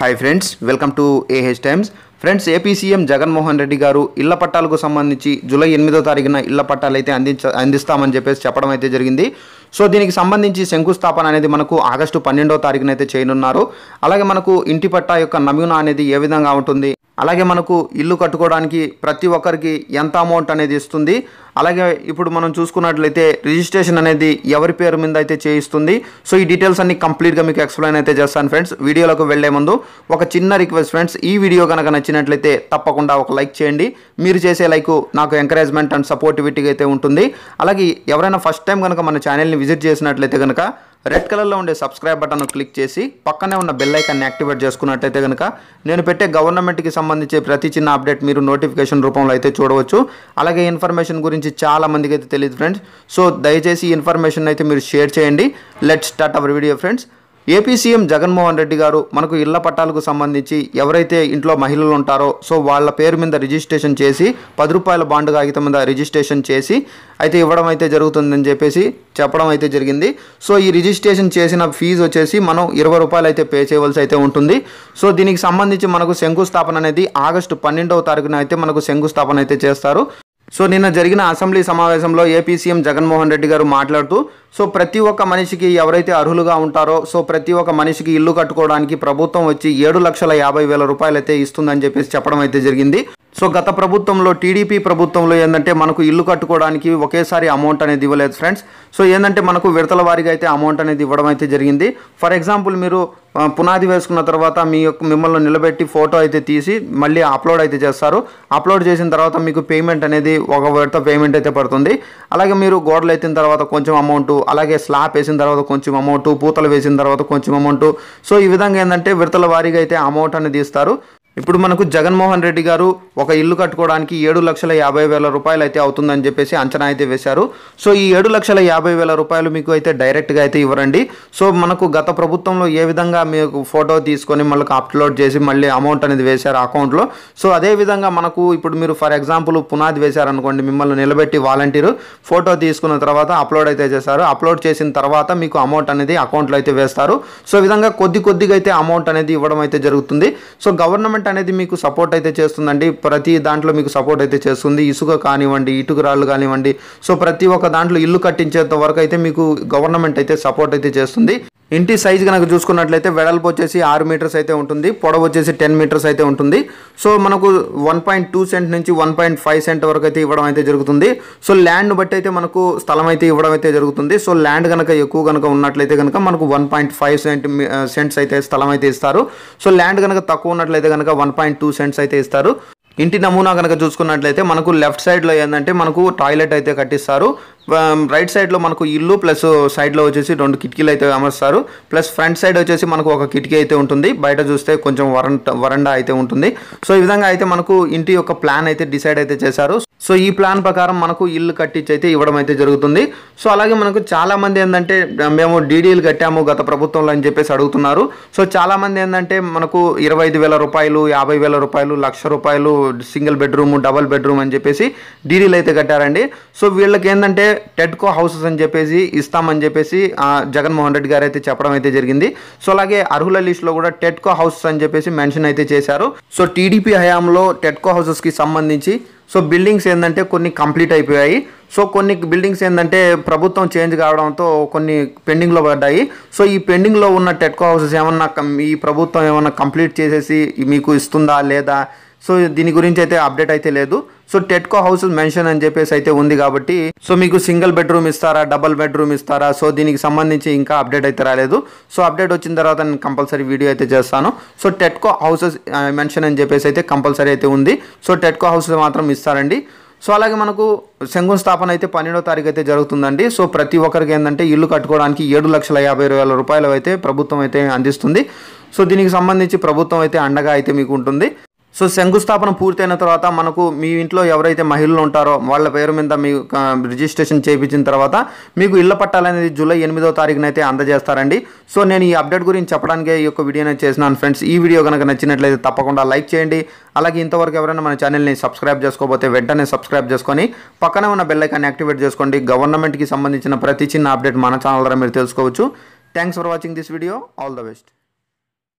hi friends welcome to AH Times friends AP CM Jaganmohan Reddy గారు ఇళ్ల పట్టాలకు సంబంధించి జూలై ఎనిమిదో తారీఖున ఇళ్ల పట్టాలు అయితే అందించ అందిస్తామని చెప్పేసి చెప్పడం అయితే జరిగింది సో దీనికి సంబంధించి శంకుస్థాపన అనేది మనకు ఆగస్టు పన్నెండో తారీఖునైతే చేయనున్నారు అలాగే మనకు ఇంటి పట్టా యొక్క నమూనా అనేది ఏ విధంగా ఉంటుంది అలాగే మనకు ఇల్లు కట్టుకోవడానికి ప్రతి ఒక్కరికి ఎంత అమౌంట్ అనేది ఇస్తుంది అలాగే ఇప్పుడు మనం చూసుకున్నట్లయితే రిజిస్ట్రేషన్ అనేది ఎవరి పేరు మీద అయితే చేయిస్తుంది సో ఈ డీటెయిల్స్ అన్ని కంప్లీట్గా మీకు ఎక్స్ప్లెయిన్ అయితే చేస్తాను ఫ్రెండ్స్ వీడియోలోకి వెళ్లే ముందు ఒక చిన్న రిక్వెస్ట్ ఫ్రెండ్స్ ఈ వీడియో కనుక నచ్చినట్లయితే తప్పకుండా ఒక లైక్ చేయండి మీరు చేసే లైక్ నాకు ఎంకరేజ్మెంట్ అండ్ సపోర్టివిటీగా అయితే ఉంటుంది అలాగే ఎవరైనా ఫస్ట్ టైం కనుక మన ఛానల్ని విజిట్ చేసినట్లయితే కనుక రెడ్ కలర్లో ఉండే సబ్స్క్రైబ్ బటన్ను క్లిక్ చేసి పక్కనే ఉన్న బెల్ ఐకాన్ని యాక్టివేట్ చేసుకున్నట్టయితే కనుక నేను పెట్టే గవర్నమెంట్కి సంబంధించి ప్రతి చిన్న అప్డేట్ మీరు నోటిఫికేషన్ రూపంలో అయితే చూడవచ్చు అలాగే ఇన్ఫర్మేషన్ గురించి చాలా మందికి అయితే తెలియదు ఫ్రెండ్స్ సో దయచేసి ఈ ఇన్ఫర్మేషన్ అయితే మీరు షేర్ చేయండి let start our video friends AP CM Jaganmohan Reddy గారు మనకు ఇళ్ల పట్టాలకు సంబంధించి ఎవరైతే ఇంట్లో మహిళలు ఉంటారో సో వాళ్ళ పేరు మీద రిజిస్ట్రేషన్ చేసి పది రూపాయల బాండ్ కాగితం మీద రిజిస్ట్రేషన్ చేసి అయితే ఇవ్వడం అయితే జరుగుతుందని చెప్పేసి చెప్పడం అయితే జరిగింది సో ఈ రిజిస్ట్రేషన్ చేసిన ఫీజు వచ్చేసి మనం ఇరవై రూపాయలు అయితే పే చేయవలసి అయితే ఉంటుంది సో దీనికి సంబంధించి మనకు శంకుస్థాపన అనేది ఆగస్టు పన్నెండవ తారీఖున అయితే మనకు శంకుస్థాపన అయితే చేస్తారు సో నిన్న జరిగిన అసెంబ్లీ సమావేశంలో ఏపీ సీఎం జగన్మోహన్ రెడ్డి గారు మాట్లాడుతూ సో ప్రతి ఒక్క మనిషికి ఎవరైతే అర్హులుగా ఉంటారో సో ప్రతి ఒక్క మనిషికి ఇల్లు కట్టుకోవడానికి ప్రభుత్వం వచ్చి ఏడు లక్షల యాభై వేల రూపాయలు అయితే ఇస్తుందని చెప్పేసి చెప్పడం అయితే జరిగింది సో గత ప్రభుత్వంలో టీడీపీ ప్రభుత్వంలో ఏంటంటే మనకు ఇల్లు కట్టుకోవడానికి ఒకేసారి అమౌంట్ అనేది ఇవ్వలేదు ఫ్రెండ్స్ సో ఏంటంటే మనకు విడతల వారికి అయితే అమౌంట్ అనేది ఇవ్వడం అయితే జరిగింది ఫర్ ఎగ్జాంపుల్ మీరు పునాది వేసుకున్న తర్వాత మీ యొక్క మిమ్మల్ని నిలబెట్టి ఫోటో అయితే తీసి మళ్ళీ అప్లోడ్ అయితే చేస్తారు అప్లోడ్ చేసిన తర్వాత మీకు పేమెంట్ అనేది ఒక విడత పేమెంట్ అయితే పడుతుంది అలాగే మీరు గోడలు ఎత్తిన తర్వాత కొంచెం అమౌంట్ అలాగే స్లాబ్ వేసిన తర్వాత కొంచెం అమౌంట్ పూతలు వేసిన తర్వాత కొంచెం అమౌంట్ సో ఈ విధంగా ఏంటంటే విడతల వారీగా అయితే అమౌంట్ అనేది ఇస్తారు ఇప్పుడు మనకు జగన్మోహన్ రెడ్డి గారు ఒక ఇల్లు కట్టుకోవడానికి ఏడు లక్షల యాభై వేల రూపాయలు అయితే అవుతుందని చెప్పేసి అంచనా అయితే వేశారు సో ఈ ఏడు లక్షల యాభై వేల రూపాయలు మీకు అయితే డైరెక్ట్గా అయితే ఇవ్వరండి సో మనకు గత ప్రభుత్వంలో ఏ విధంగా మీకు ఫోటో తీసుకొని మళ్ళీ అప్లోడ్ చేసి మళ్ళీ అమౌంట్ అనేది వేశారు అకౌంట్లో సో అదేవిధంగా మనకు ఇప్పుడు మీరు ఫర్ ఎగ్జాంపుల్ పునాది వేశారనుకోండి మిమ్మల్ని నిలబెట్టి వాలంటీరు ఫోటో తీసుకున్న తర్వాత అప్లోడ్ అయితే చేశారు అప్లోడ్ చేసిన తర్వాత మీకు అమౌంట్ అనేది అకౌంట్లో అయితే వేస్తారు సో విధంగా కొద్ది కొద్దిగా అయితే అమౌంట్ అనేది ఇవ్వడం అయితే జరుగుతుంది సో గవర్నమెంట్ అనేది మీకు సపోర్ట్ అయితే చేస్తుందండి ప్రతి దాంట్లో మీకు సపోర్ట్ అయితే చేస్తుంది ఇసుక కానివ్వండి ఇటుకురాళ్ళు కానివ్వండి సో ప్రతి ఒక్క దాంట్లో ఇల్లు కట్టించేంత వరకు అయితే మీకు గవర్నమెంట్ అయితే సపోర్ట్ అయితే చేస్తుంది ఇంటి సైజ్ కనుక చూసుకున్నట్లయితే వెడల్పు వచ్చేసి ఆరు మీటర్స్ అయితే ఉంటుంది పొడవు వచ్చేసి టెన్ మీటర్స్ అయితే ఉంటుంది సో మనకు వన్ పాయింట్ టూ సెంట్ నుంచి వన్ పాయింట్ ఫైవ్ సెంట్ వరకు అయితే ఇవ్వడం అయితే జరుగుతుంది సో ల్యాండ్ బట్టి అయితే మనకు స్థలం అయితే ఇవ్వడం అయితే జరుగుతుంది సో ల్యాండ్ కనుక ఎక్కువ కనుక ఉన్నట్లయితే కనుక మనకు one point five cent cents అయితే స్థలం అయితే ఇస్తారు సో ల్యాండ్ కనుక తక్కువ ఉన్నట్లయితే కనుక వన్ పాయింట్ టూ సెంట్స్ అయితే ఇస్తారు ఇంటి నమూనా కనుక చూసుకున్నట్లయితే మనకు లెఫ్ట్ సైడ్లో ఏంటంటే మనకు టాయిలెట్ అయితే కట్టిస్తారు రైట్ సైడ్లో మనకు ఇల్లు ప్లస్ సైడ్లో వచ్చేసి రెండు కిటికీలు అయితే అమర్స్తారు ప్లస్ ఫ్రంట్ సైడ్ వచ్చేసి మనకు ఒక కిటికీ అయితే ఉంటుంది బయట చూస్తే కొంచెం వరం వరండా అయితే ఉంటుంది సో ఈ విధంగా అయితే మనకు ఇంటి యొక్క ప్లాన్ అయితే డిసైడ్ అయితే చేశారు సో ఈ ప్లాన్ ప్రకారం మనకు ఇల్లు కట్టించి అయితే ఇవ్వడం అయితే జరుగుతుంది సో అలాగే మనకు చాలామంది ఏంటంటే మేము డీడీలు కట్టాము గత ప్రభుత్వంలో అని చెప్పేసి అడుగుతున్నారు సో చాలామంది ఏంటంటే మనకు ఇరవై ఐదు వేల రూపాయలు యాభై వేల రూపాయలు లక్ష రూపాయలు సింగిల్ బెడ్రూమ్ డబల్ బెడ్రూమ్ అని చెప్పేసి డీడీలు అయితే కట్టారండి సో వీళ్ళకి ఏంటంటే టెట్కో హౌసెస్ అని చెప్పేసి ఇస్తామని చెప్పేసి జగన్మోహన్ రెడ్డి గారు అయితే చెప్పడం అయితే జరిగింది సో అలాగే అర్హుల లిస్టులో కూడా టెట్కో హౌసెస్ అని చెప్పేసి మెన్షన్ అయితే చేశారు సో టీడీపీ హయాంలో టెట్కో హౌసెస్కి సంబంధించి సో బిల్డింగ్స్ ఏంటంటే కొన్ని కంప్లీట్ అయిపోయాయి సో కొన్ని బిల్డింగ్స్ ఏంటంటే ప్రభుత్వం చేంజ్ కావడంతో కొన్ని పెండింగ్లో పడ్డాయి సో ఈ పెండింగ్లో ఉన్న టెట్కో హౌసెస్ ఏమన్నా ఈ ప్రభుత్వం ఏమన్నా కంప్లీట్ చేసేసి మీకు ఇస్తుందా లేదా సో దీని గురించి అయితే అప్డేట్ అయితే లేదు సో టెట్కో హౌస్ మెన్షన్ అని చెప్పేసి అయితే ఉంది కాబట్టి సో మీకు సింగిల్ బెడ్రూమ్ ఇస్తారా డబల్ బెడ్రూమ్ ఇస్తారా సో దీనికి సంబంధించి ఇంకా అప్డేట్ అయితే రాలేదు సో అప్డేట్ వచ్చిన తర్వాత నేను కంపల్సరీ వీడియో అయితే చేస్తాను సో టెట్కో హౌసెస్ మెన్షన్ అని చెప్పేసి అయితే కంపల్సరీ అయితే ఉంది సో టెట్కో హౌసెస్ మాత్రం ఇస్తారండి సో అలాగే మనకు శంకుస్థాపన అయితే పన్నెండో తారీఖు అయితే జరుగుతుందండి సో ప్రతి ఒక్కరికి ఏంటంటే ఇల్లు కట్టుకోవడానికి ఏడు లక్షల యాభై వేల రూపాయలు అయితే ప్రభుత్వం అయితే అందిస్తుంది సో దీనికి సంబంధించి ప్రభుత్వం అయితే అండగా అయితే మీకు ఉంటుంది సో శంకుస్థాపన పూర్తయిన తర్వాత మనకు మీ ఇంట్లో ఎవరైతే మహిళలు ఉంటారో వాళ్ళ పేరు మీద మీ రిజిస్ట్రేషన్ చేయించిన తర్వాత మీకు ఇళ్ల పట్టాలనేది జూలై ఎనిమిదో తారీఖున అయితే అందజేస్తారండి సో నేను ఈ అప్డేట్ గురించి చెప్పడానికి ఈ యొక్క వీడియోనే చేసినాను ఫ్రెండ్స్ ఈ వీడియో కనుక నచ్చినట్లయితే తప్పకుండా లైక్ చేయండి అలాగే ఇంతవరకు ఎవరైనా మన ఛానల్ని సబ్స్క్రైబ్ చేసుకోకపోతే వెంటనే సబ్స్క్రైబ్ చేసుకొని పక్కనే ఉన్న బెల్లైకాన్ని యాక్టివేట్ చేసుకోండి గవర్నమెంట్కి సంబంధించిన ప్రతి చిన్న అప్డేట్ మన ఛానల్ ద్వారా మీరు తెలుసుకోవచ్చు thanks for watching this video all the best